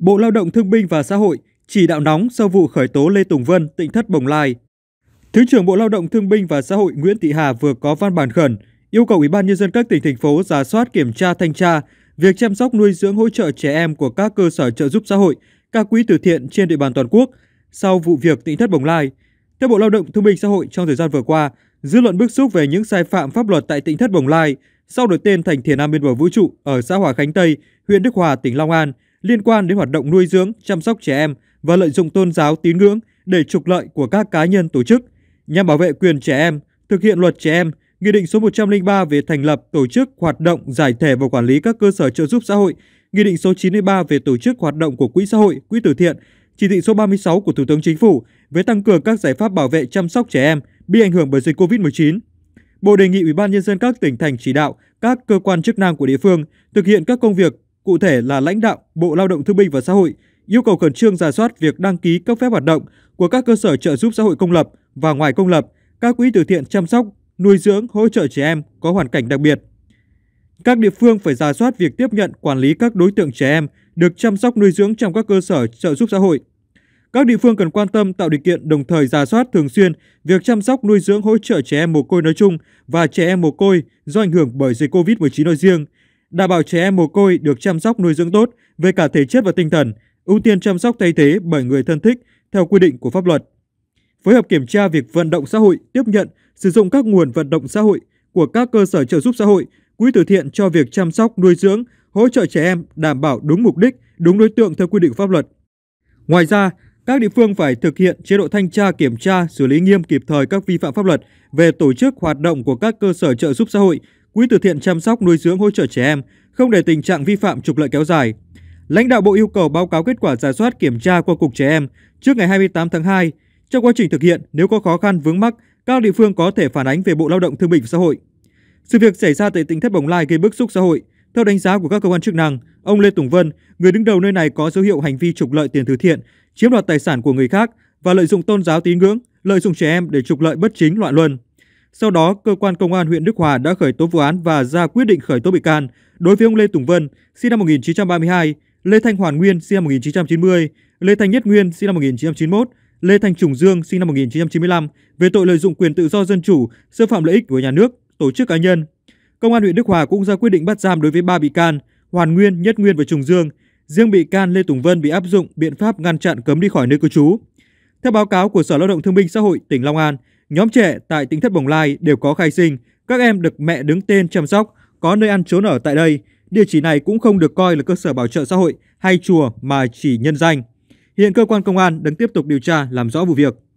Bộ Lao động Thương binh và Xã hội chỉ đạo nóng sau vụ khởi tố Lê Tùng Vân, tỉnh thất Bồng Lai. Thứ trưởng Bộ Lao động Thương binh và Xã hội Nguyễn Thị Hà vừa có văn bản khẩn yêu cầu Ủy ban nhân dân các tỉnh thành phố giả soát kiểm tra thanh tra việc chăm sóc nuôi dưỡng hỗ trợ trẻ em của các cơ sở trợ giúp xã hội, các quỹ từ thiện trên địa bàn toàn quốc sau vụ việc tỉnh thất Bồng Lai. Theo Bộ Lao động Thương binh Xã hội trong thời gian vừa qua, dư luận bức xúc về những sai phạm pháp luật tại tỉnh thất Bồng Lai sau đổi tên thành Thiền Nam biên Bờ Vũ trụ ở xã Hòa Khánh Tây, huyện Đức Hòa, tỉnh Long An – liên quan đến hoạt động nuôi dưỡng, chăm sóc trẻ em và lợi dụng tôn giáo tín ngưỡng để trục lợi của các cá nhân tổ chức, nhằm bảo vệ quyền trẻ em, thực hiện luật trẻ em, Nghị định số 103 về thành lập, tổ chức, hoạt động, giải thể và quản lý các cơ sở trợ giúp xã hội, Nghị định số 93 về tổ chức hoạt động của quỹ xã hội, quỹ từ thiện, Chỉ thị số 36 của Thủ tướng Chính phủ về tăng cường các giải pháp bảo vệ chăm sóc trẻ em bị ảnh hưởng bởi dịch COVID-19. Bộ đề nghị Ủy ban nhân dân các tỉnh thành chỉ đạo các cơ quan chức năng của địa phương thực hiện các công việc cụ thể là lãnh đạo Bộ Lao động Thương binh và Xã hội yêu cầu khẩn trương giả soát việc đăng ký cấp phép hoạt động của các cơ sở trợ giúp xã hội công lập và ngoài công lập, các quỹ từ thiện chăm sóc, nuôi dưỡng, hỗ trợ trẻ em có hoàn cảnh đặc biệt. Các địa phương phải giả soát việc tiếp nhận quản lý các đối tượng trẻ em được chăm sóc nuôi dưỡng trong các cơ sở trợ giúp xã hội. Các địa phương cần quan tâm tạo điều kiện đồng thời giả soát thường xuyên việc chăm sóc nuôi dưỡng hỗ trợ trẻ em mồ côi nói chung và trẻ em mồ côi do ảnh hưởng bởi dịch COVID-19 nói riêng, đảm bảo trẻ em mồ côi được chăm sóc nuôi dưỡng tốt về cả thể chất và tinh thần, ưu tiên chăm sóc thay thế bởi người thân thích theo quy định của pháp luật. Phối hợp kiểm tra việc vận động xã hội tiếp nhận, sử dụng các nguồn vận động xã hội của các cơ sở trợ giúp xã hội, quỹ từ thiện cho việc chăm sóc nuôi dưỡng, hỗ trợ trẻ em đảm bảo đúng mục đích, đúng đối tượng theo quy định pháp luật. Ngoài ra, các địa phương phải thực hiện chế độ thanh tra kiểm tra, xử lý nghiêm kịp thời các vi phạm pháp luật về tổ chức hoạt động của các cơ sở trợ giúp xã hội, Quỹ từ thiện chăm sóc nuôi dưỡng hỗ trợ trẻ em, không để tình trạng vi phạm trục lợi kéo dài. Lãnh đạo Bộ yêu cầu báo cáo kết quả giả soát kiểm tra qua Cục Trẻ Em trước ngày 28 tháng 2. Trong quá trình thực hiện, nếu có khó khăn vướng mắc, các địa phương có thể phản ánh về Bộ Lao động Thương binh Xã hội. Sự việc xảy ra tại tỉnh Thất Bồng Lai gây bức xúc xã hội. Theo đánh giá của các cơ quan chức năng, ông Lê Tùng Vân, người đứng đầu nơi này có dấu hiệu hành vi trục lợi tiền từ thiện, chiếm đoạt tài sản của người khác và lợi dụng tôn giáo tín ngưỡng, lợi dụng trẻ em để trục lợi bất chính loạn luân. Sau đó, cơ quan công an huyện Đức Hòa đã khởi tố vụ án và ra quyết định khởi tố bị can đối với ông Lê Tùng Vân, sinh năm 1932, Lê Thanh Hoàn Nguyên, sinh năm 1990, Lê Thanh Nhất Nguyên, sinh năm 1991, Lê Thanh Trùng Dương, sinh năm 1995 về tội lợi dụng quyền tự do dân chủ, xâm phạm lợi ích của nhà nước, tổ chức cá nhân. Công an huyện Đức Hòa cũng ra quyết định bắt giam đối với 3 bị can, Hoàn Nguyên, Nhất Nguyên và Trùng Dương. Riêng bị can Lê Tùng Vân bị áp dụng biện pháp ngăn chặn cấm đi khỏi nơi cư trú. Theo báo cáo của Sở Lao động Thương binh Xã hội tỉnh Long An, Nhóm trẻ tại tỉnh Thất Bồng Lai đều có khai sinh, các em được mẹ đứng tên chăm sóc, có nơi ăn trốn ở tại đây. Địa chỉ này cũng không được coi là cơ sở bảo trợ xã hội hay chùa mà chỉ nhân danh. Hiện cơ quan công an đang tiếp tục điều tra làm rõ vụ việc.